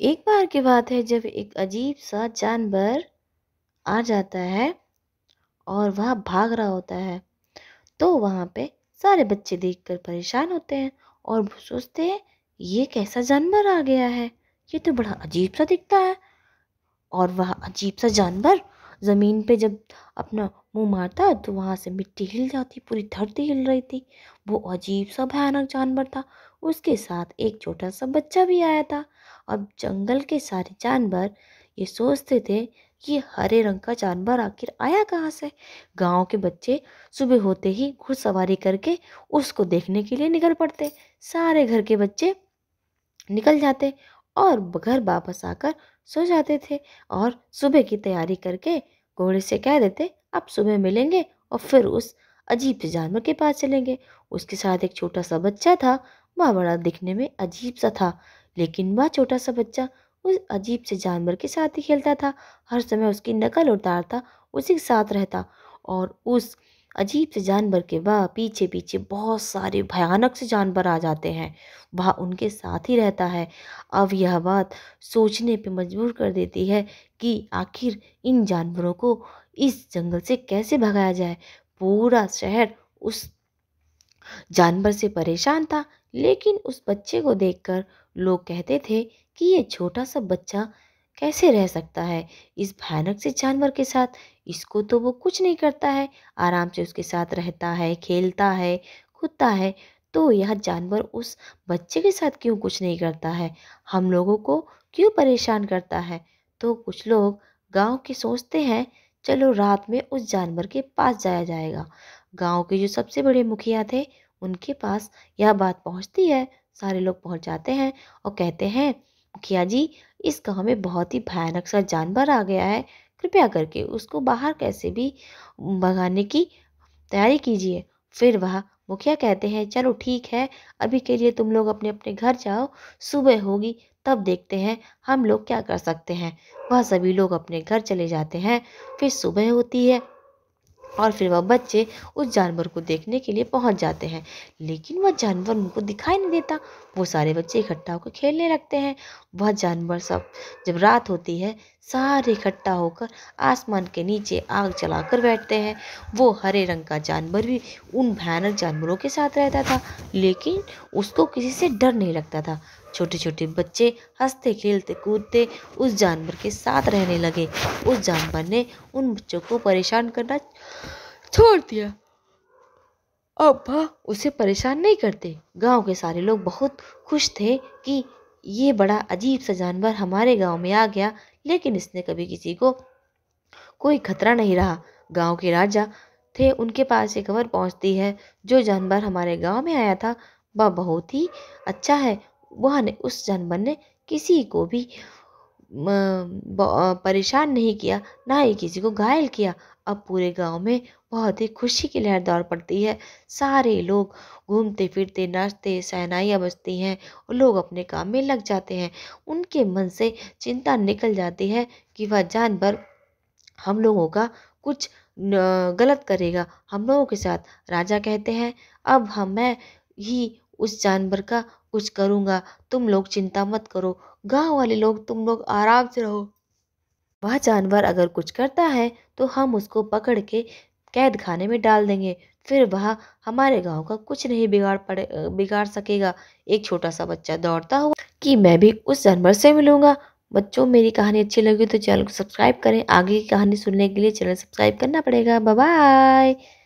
एक बार की बात है जब एक अजीब सा जानवर आ जाता है और वह भाग रहा होता है तो वहाँ पे सारे बच्चे देखकर परेशान होते हैं और सोचते हैं ये कैसा जानवर आ गया है ये तो बड़ा अजीब सा दिखता है और वह अजीब सा जानवर ज़मीन पे जब अपना मुंह मारता तो वहाँ से मिट्टी हिल जाती पूरी धरती हिल रही थी वो अजीब सा भयानक जानवर था उसके साथ एक छोटा सा बच्चा भी आया था अब जंगल के सारे जानवर ये सोचते थे कि हरे रंग का जानवर आखिर आया कहाँ से गांव के बच्चे सुबह होते ही घुड़सवारी करके उसको देखने के लिए निकल पड़ते सारे घर के बच्चे निकल जाते और घर वापस आकर सो जाते थे और सुबह की तैयारी करके घोड़े से कह देते अब सुबह मिलेंगे और फिर उस अजीब से जानवर के पास चलेंगे उसके साथ एक छोटा सा बच्चा था वह बड़ा दिखने में अजीब सा था लेकिन वह छोटा सा बच्चा उस अजीब से जानवर के साथ ही खेलता था हर समय उसकी नकल उतारता उसी के साथ रहता और उस अजीब से जानवर के वह पीछे पीछे बहुत सारे भयानक से जानवर आ जाते हैं वह उनके साथ ही रहता है अब यह बात सोचने पर मजबूर कर देती है कि आखिर इन जानवरों को इस जंगल से कैसे भगाया जाए पूरा शहर उस जानवर से परेशान था लेकिन उस बच्चे को देखकर लोग कहते थे कि ये छोटा सा बच्चा कैसे रह सकता है इस भयानक से जानवर के साथ इसको तो वो कुछ नहीं करता है आराम से उसके साथ रहता है खेलता है कूदता है तो यह जानवर उस बच्चे के साथ क्यों कुछ नहीं करता है हम लोगों को क्यों परेशान करता है तो कुछ लोग गांव के सोचते हैं चलो रात में उस जानवर के पास जाया जाएगा गांव के जो सबसे बड़े मुखिया थे उनके पास यह बात पहुंचती है सारे लोग पहुंच जाते हैं और कहते हैं मुखिया जी इस गांव में बहुत ही भयानक सा जानवर आ गया है कृपया करके उसको बाहर कैसे भी भगाने की तैयारी कीजिए फिर वह मुखिया कहते हैं चलो ठीक है अभी के लिए तुम लोग अपने अपने घर जाओ सुबह होगी तब देखते हैं हम लोग क्या कर सकते हैं वह सभी लोग अपने घर चले जाते हैं फिर सुबह होती है और फिर वह बच्चे उस जानवर को देखने के लिए पहुँच जाते हैं लेकिन वह जानवर उनको दिखाई नहीं देता वो सारे बच्चे इकट्ठा होकर खेलने लगते हैं वह जानवर सब जब रात होती है सारे इकट्ठा होकर आसमान के नीचे आग जलाकर बैठते हैं वो हरे रंग का जानवर भी उन भयानक जानवरों के साथ रहता था लेकिन उसको किसी से डर नहीं लगता था छोटे छोटे बच्चे हंसते खेलते कूदते उस जानवर के साथ रहने लगे उस जानवर ने उन बच्चों को परेशान करना छोड़ दिया और वह उसे परेशान नहीं करते गांव के सारे लोग बहुत खुश थे कि ये बड़ा अजीब सा जानवर हमारे गांव में आ गया लेकिन इसने कभी किसी को कोई खतरा नहीं रहा गांव के राजा थे उनके पास ये खबर पहुंचती है जो जानवर हमारे गांव में आया था वह बहुत ही अच्छा है वह ने उस जानवर ने किसी को भी परेशान नहीं किया ना ही किसी को घायल किया अब पूरे गांव में बहुत ही खुशी की लहर दौड़ पड़ती है सारे लोग घूमते फिरते नाचते सहनाइयाँ बजती हैं और लोग अपने काम में लग जाते हैं उनके मन से चिंता निकल जाती है कि वह जानवर हम लोगों का कुछ गलत करेगा हम लोगों के साथ राजा कहते हैं अब हम हाँ, मैं ही उस जानवर का कुछ करूँगा तुम लोग चिंता मत करो गांव वाले लोग तुम लोग आराम से रहो वह जानवर अगर कुछ करता है तो हम उसको पकड़ के कैद खाने में डाल देंगे फिर वह हमारे गांव का कुछ नहीं बिगाड़ पड़े बिगाड़ सकेगा एक छोटा सा बच्चा दौड़ता हुआ कि मैं भी उस जानवर से मिलूंगा बच्चों मेरी कहानी अच्छी लगी तो चैनल को सब्सक्राइब करें आगे की कहानी सुनने के लिए चैनल सब्सक्राइब करना पड़ेगा बाय